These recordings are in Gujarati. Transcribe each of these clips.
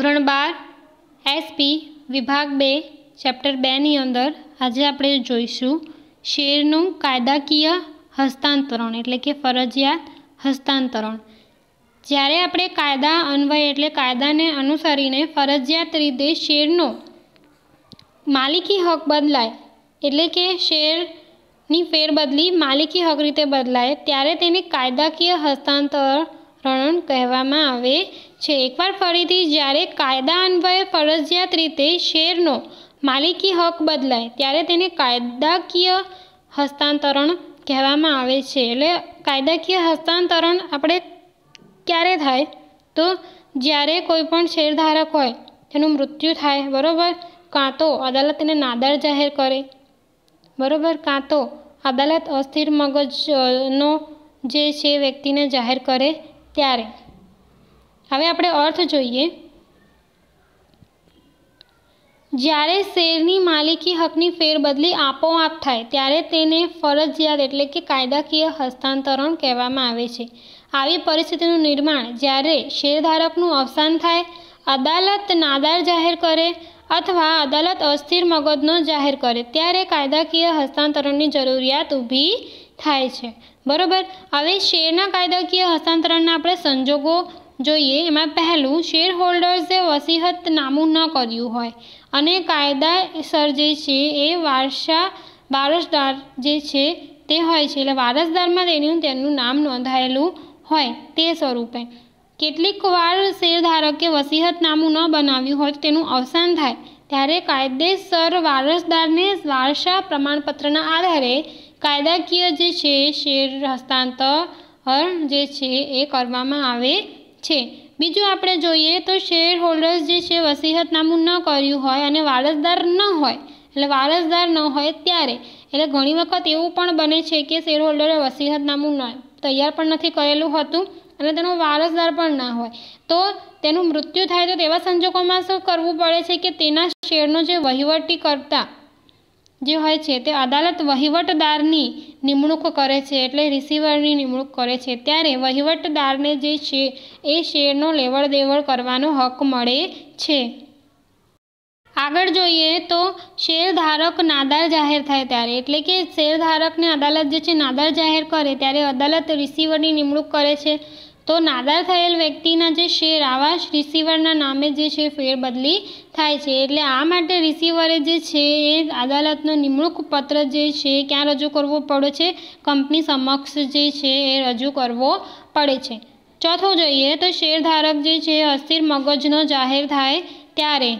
ધોરણ બાર એસપી વિભાગ બે ચેપ્ટર બેની અંદર આજે આપણે જોઈશું શેરનું કાયદાકીય હસ્તાંતરણ એટલે કે ફરજિયાત હસ્તાંતરણ જ્યારે આપણે કાયદા અન્વય એટલે કાયદાને અનુસરીને ફરજિયાત રીતે શેરનો માલિકી હક બદલાય એટલે કે શેરની ફેરબદલી માલિકી હક રીતે બદલાય ત્યારે તેને કાયદાકીય હસ્તાંતરણ રણણ કહેવામાં આવે છે એકવાર ફરીથી જ્યારે કાયદા અન્વયે ફરજિયાત રીતે શેરનો માલિકી હક બદલાય ત્યારે તેને કાયદાકીય હસ્તાંતરણ કહેવામાં આવે છે એટલે કાયદાકીય હસ્તાંતરણ આપણે ક્યારે થાય તો જ્યારે કોઈ પણ શેરધારક હોય તેનું મૃત્યુ થાય બરાબર કાં તો અદાલત તેને નાદાર જાહેર કરે બરાબર કાં તો અદાલત અસ્થિર મગજનો જે છે વ્યક્તિને જાહેર કરે ત્યારે હવે આપણે અર્થ જોઈએ જ્યારે શેરની માલિકી હકની ફેરબદલી આપોઆપ થાય ત્યારે તેને ફરજિયાત એટલે કે કાયદાકીય હસ્તાંતરણ કહેવામાં આવે છે આવી પરિસ્થિતિનું નિર્માણ જ્યારે શેરધારકનું અવસાન થાય અદાલત નાદાર જાહેર કરે અથવા અદાલત અસ્થિર મગજનો જાહેર કરે ત્યારે કાયદાકીય હસ્તાંતરણની જરૂરિયાત ઊભી થાય છે બરાબર હવે શેરના કાયદાકીય હસ્તાંતરણના આપણે સંજોગો જોઈએ એમાં પહેલું શેર હોલ્ડર્સે વસીહતનામું ન કર્યું હોય અને કાયદાસર જે છે એ વારસા વારસદાર જે છે તે હોય છે એટલે વારસદારમાં તેનું તેનું નામ નોંધાયેલું હોય તે સ્વરૂપે કેટલીક વાર શેરધારકે વસીહતનામું ન બનાવ્યું હોય તેનું અવસાન થાય ત્યારે કાયદેસર વારસદારને વારસા પ્રમાણપત્રના આધારે કાયદાકીય જે છે શેર હસ્તાંતર જે છે એ કરવામાં આવે છે બીજું આપણે જોઈએ તો શેર હોલ્ડર્સ જે છે વસીહતનામું ન કર્યું હોય અને વારસદાર ન હોય એટલે વારસદાર ન હોય ત્યારે એટલે ઘણી વખત એવું પણ બને છે કે શેર હોલ્ડરે વસીહતનામું ન તૈયાર પણ નથી કરેલું હતું અને તેનો વારસદાર પણ ના હોય તો તેનું મૃત્યુ થાય તો તેવા સંજોગોમાં શું કરવું પડે છે કે તેના શેરનો જે વહીવટી કરતા જે હોય છે તે અદાલત વહીવટદારની નિમણૂક કરે છે એટલે રિસીવરની નિમણૂક કરે છે ત્યારે વહીવટદારને જે છે એ શેરનો લેવડ દેવડ કરવાનો હક મળે છે આગળ જોઈએ તો શેરધારક નાદાર જાહેર થાય ત્યારે એટલે કે શેરધારકને અદાલત જે છે નાદાર જાહેર કરે ત્યારે અદાલત રિસીવરની નિમણૂક કરે છે તો નાદાર થયેલ વ્યક્તિના જે શેર આવા રિસીવરના નામે જે છે ફેરબદલી થાય છે એટલે આ માટે રિસીવરે જે છે એ અદાલતનો નિમણૂક પત્ર જે છે ક્યાં રજૂ કરવો પડે છે કંપની સમક્ષ જે છે એ રજૂ કરવો પડે છે ચોથું જોઈએ તો શેરધારક જે છે અસ્થિર મગજનો જાહેર થાય ત્યારે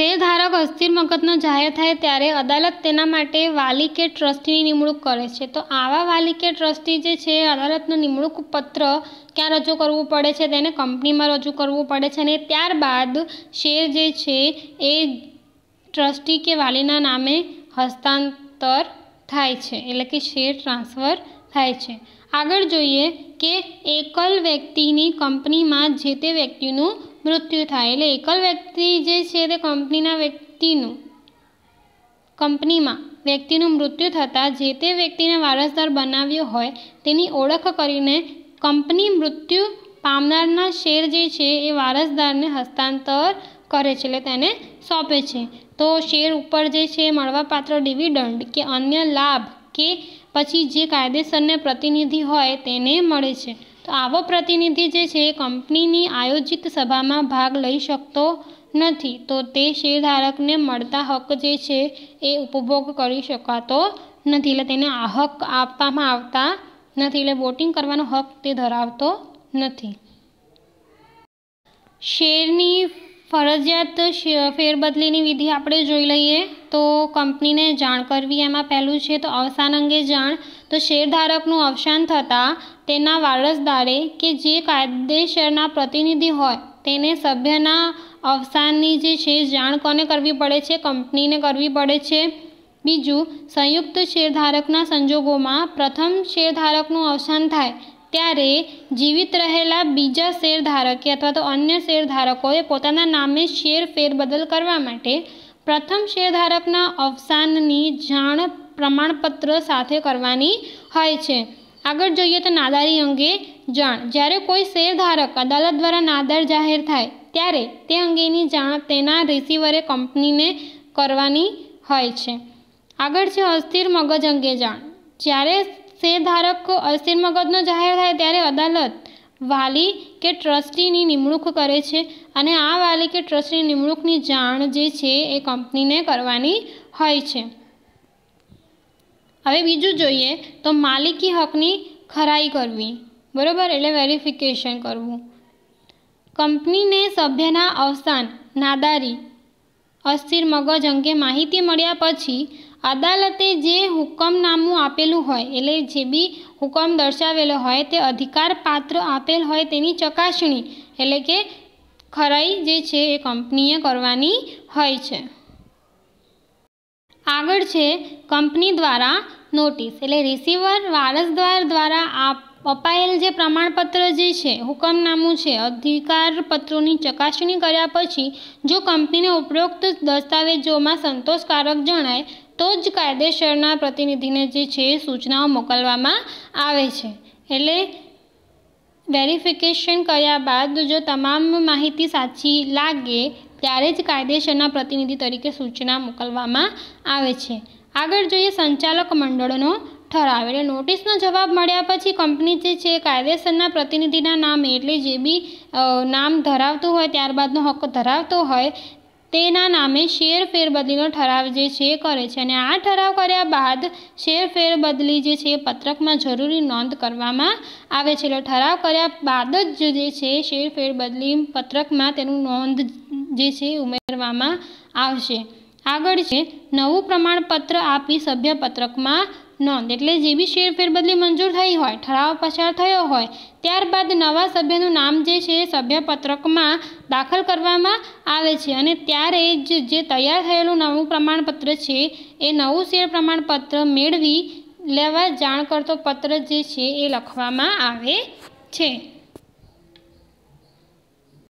શેરધારક અસ્થિર મગજનો જાહેર થાય ત્યારે અદાલત તેના માટે વાલી કે ટ્રસ્ટીની નિમણૂક કરે છે તો આવા વાલી કે ટ્રસ્ટી જે છે અદાલતનો નિમણૂક પત્ર ક્યાં રજૂ કરવું પડે છે તેને કંપનીમાં રજૂ કરવું પડે છે અને ત્યારબાદ શેર જે છે એ ટ્રસ્ટી કે વાલીના નામે હસ્તાંતર થાય છે એટલે કે શેર ટ્રાન્સફર થાય છે આગળ જોઈએ કે એકલ વ્યક્તિની કંપનીમાં જે તે વ્યક્તિનું મૃત્યુ થાય એટલે એકલ વ્યક્તિ જે છે તે કંપનીના વ્યક્તિનું કંપનીમાં વ્યક્તિનું મૃત્યુ થતાં જે તે વ્યક્તિને વારસદાર બનાવ્યો હોય તેની ઓળખ કરીને કંપની મૃત્યુ પામનારના શેર જે છે એ વારસદારને હસ્તાંતર કરે છે એટલે તેને સોંપે છે તો શેર ઉપર જે છે મળવાપાત્ર ડિવિડન્ડ કે અન્ય લાભ કે પછી જે કાયદેસરને પ્રતિનિધિ હોય તેને મળે છે તો આવો પ્રતિનિધિ જે છે કંપનીની આયોજિત સભામાં ભાગ લઈ શકતો નથી તો તે શેરધારકને મળતા હક જે છે એ ઉપભોગ કરી શકાતો નથી એટલે તેને આ હક આપવામાં આવતા નથી એટલે વોટિંગ કરવાનો હક તે ધરાવતો નથી શેરની ફરજિયાત ફેરબદલીની વિધિ આપણે જોઈ લઈએ તો કંપનીને જાણ કરવી એમાં પહેલું છે તો અવસાન અંગે જાણ તો શેરધારકનું અવસાન થતાં તેના વારસદારે કે જે કાયદેસરના પ્રતિનિધિ હોય તેને સભ્યના અવસાનની જે છે જાણ કોને કરવી પડે છે કંપનીને કરવી પડે છે બીજું સંયુક્ત શેરધારકના સંજોગોમાં પ્રથમ શેરધારકનું અવસાન થાય ત્યારે જીવિત રહેલા બીજા શેરધારકે અથવા તો અન્ય શેરધારકોએ પોતાના નામે શેર ફેરબદલ કરવા માટે પ્રથમ શેરધારકના અવસાનની જાણ પ્રમાણપત્ર સાથે કરવાની હોય છે આગળ જોઈએ તો નાદારી અંગે જાણ જ્યારે કોઈ શેરધારક અદાલત દ્વારા નાદાર જાહેર થાય ત્યારે તે અંગેની જાણ તેના રિસીવરે કંપનીને કરવાની હોય છે આગળ છે અસ્થિર મગજ અંગે જાણ જ્યારે શેરધારક અસ્થિર મગજનો જાહેર થાય ત્યારે અદાલત વાલી કે ટ્રસ્ટીની નિમણૂક કરે છે અને આ વાલી કે ટ્રસ્ટની નિમણૂકની જાણ જે છે એ કંપનીને કરવાની હોય છે હવે બીજું જોઈએ તો માલિકી હકની ખરાઈ કરવી બરાબર એટલે વેરિફિકેશન કરવું કંપનીને સભ્યના અવસાન નાદારી અસ્થિર મગજ અંગે માહિતી મળ્યા પછી અદાલતે જે હુકમનામું આપેલું હોય એટલે જે બી હુકમ દર્શાવેલો હોય તે અધિકાર પાત્ર આપેલ હોય તેની ચકાસણી એટલે કે ખરાઈ જે છે એ કંપનીએ કરવાની હોય છે આગળ છે કંપની દ્વારા નોટિસ એટલે રિસીવર વારસદાર દ્વારા આપ અપાયેલ જે પ્રમાણપત્ર જે છે હુકમનામું છે અધિકાર પત્રોની ચકાસણી કર્યા પછી જો કંપનીને ઉપરોક્ત દસ્તાવેજોમાં સંતોષકારક જણાય તો જ કાયદેસરના પ્રતિનિધિને જે છે સૂચનાઓ મોકલવામાં આવે છે એટલે વેરિફિકેશન કર્યા બાદ જો તમામ માહિતી સાચી લાગે ત્યારે જ કાયદેસરના પ્રતિનિધિ તરીકે સૂચના મોકલવામાં આવે છે આગળ જોઈએ સંચાલક મંડળનો ઠરાવ એટલે નોટિસનો જવાબ મળ્યા પછી કંપની જે છે કાયદેસરના પ્રતિનિધિના નામે એટલે જે બી નામ ધરાવતું હોય ત્યારબાદનો હક્ક ધરાવતો હોય તેના નામે શેર ફેરબદલીનો ઠરાવ જે છે એ કરે છે અને આ ઠરાવ કર્યા બાદ શેર ફેરબદલી જે છે એ પત્રકમાં જરૂરી નોંધ કરવામાં આવે છે એટલે ઠરાવ કર્યા બાદ જ જે છે શેર ફેરબદલી પત્રકમાં તેનું નોંધ જે છે ઉમેરવામાં આવશે આગળ છે નવું પ્રમાણપત્ર આપી સભ્યપત્રકમાં નોંધ એટલે જે બી શેર ફેરબદલી મંજૂર થઈ હોય ઠરાવ પસાર થયો હોય ત્યારબાદ નવા સભ્યનું નામ જે છે એ સભ્યપત્રકમાં દાખલ કરવામાં આવે છે અને ત્યારે જ જે તૈયાર થયેલું નવું પ્રમાણપત્ર છે એ નવું શેર પ્રમાણપત્ર મેળવી લેવા જાણ કરતો પત્ર જે છે એ લખવામાં આવે છે